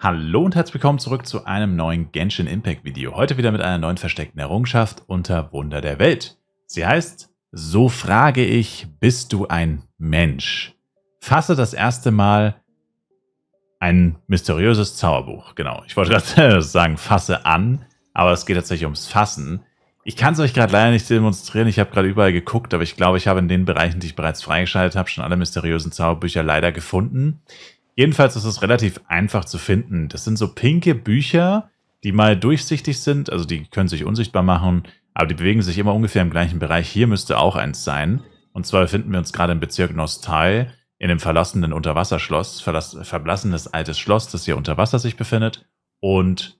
Hallo und herzlich willkommen zurück zu einem neuen Genshin Impact Video. Heute wieder mit einer neuen versteckten Errungenschaft unter Wunder der Welt. Sie heißt, so frage ich, bist du ein Mensch? Fasse das erste Mal ein mysteriöses Zauberbuch. Genau, ich wollte gerade sagen, fasse an, aber es geht tatsächlich ums Fassen. Ich kann es euch gerade leider nicht demonstrieren, ich habe gerade überall geguckt, aber ich glaube, ich habe in den Bereichen, die ich bereits freigeschaltet habe, schon alle mysteriösen Zauberbücher leider gefunden. Jedenfalls ist es relativ einfach zu finden. Das sind so pinke Bücher, die mal durchsichtig sind, also die können sich unsichtbar machen, aber die bewegen sich immer ungefähr im gleichen Bereich. Hier müsste auch eins sein. Und zwar befinden wir uns gerade im Bezirk Nostal, in dem verlassenen Unterwasserschloss, verlass, verblassenes altes Schloss, das hier unter Wasser sich befindet. Und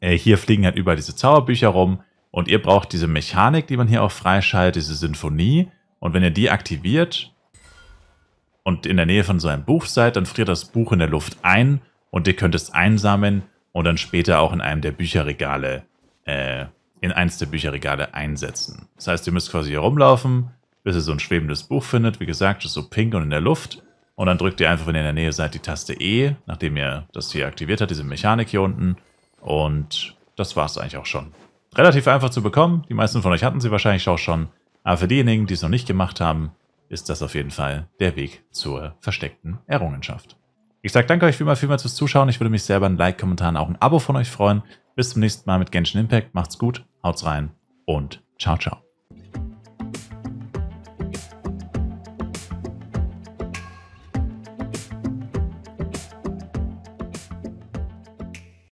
äh, hier fliegen halt überall diese Zauberbücher rum. Und ihr braucht diese Mechanik, die man hier auch freischaltet, diese Sinfonie. Und wenn ihr die aktiviert, und in der Nähe von so einem Buch seid, dann friert das Buch in der Luft ein und ihr könnt es einsammeln und dann später auch in einem der Bücherregale, äh, in eins der Bücherregale einsetzen. Das heißt, ihr müsst quasi hier rumlaufen, bis ihr so ein schwebendes Buch findet. Wie gesagt, ist so pink und in der Luft. Und dann drückt ihr einfach, wenn ihr in der Nähe seid, die Taste E, nachdem ihr das hier aktiviert habt, diese Mechanik hier unten. Und das war es eigentlich auch schon. Relativ einfach zu bekommen. Die meisten von euch hatten sie wahrscheinlich auch schon. Aber für diejenigen, die es noch nicht gemacht haben, ist das auf jeden Fall der Weg zur versteckten Errungenschaft. Ich sage danke euch vielmals, vielmals fürs Zuschauen. Ich würde mich selber ein Like, Kommentar und auch ein Abo von euch freuen. Bis zum nächsten Mal mit Genshin Impact. Macht's gut, haut's rein und ciao, ciao.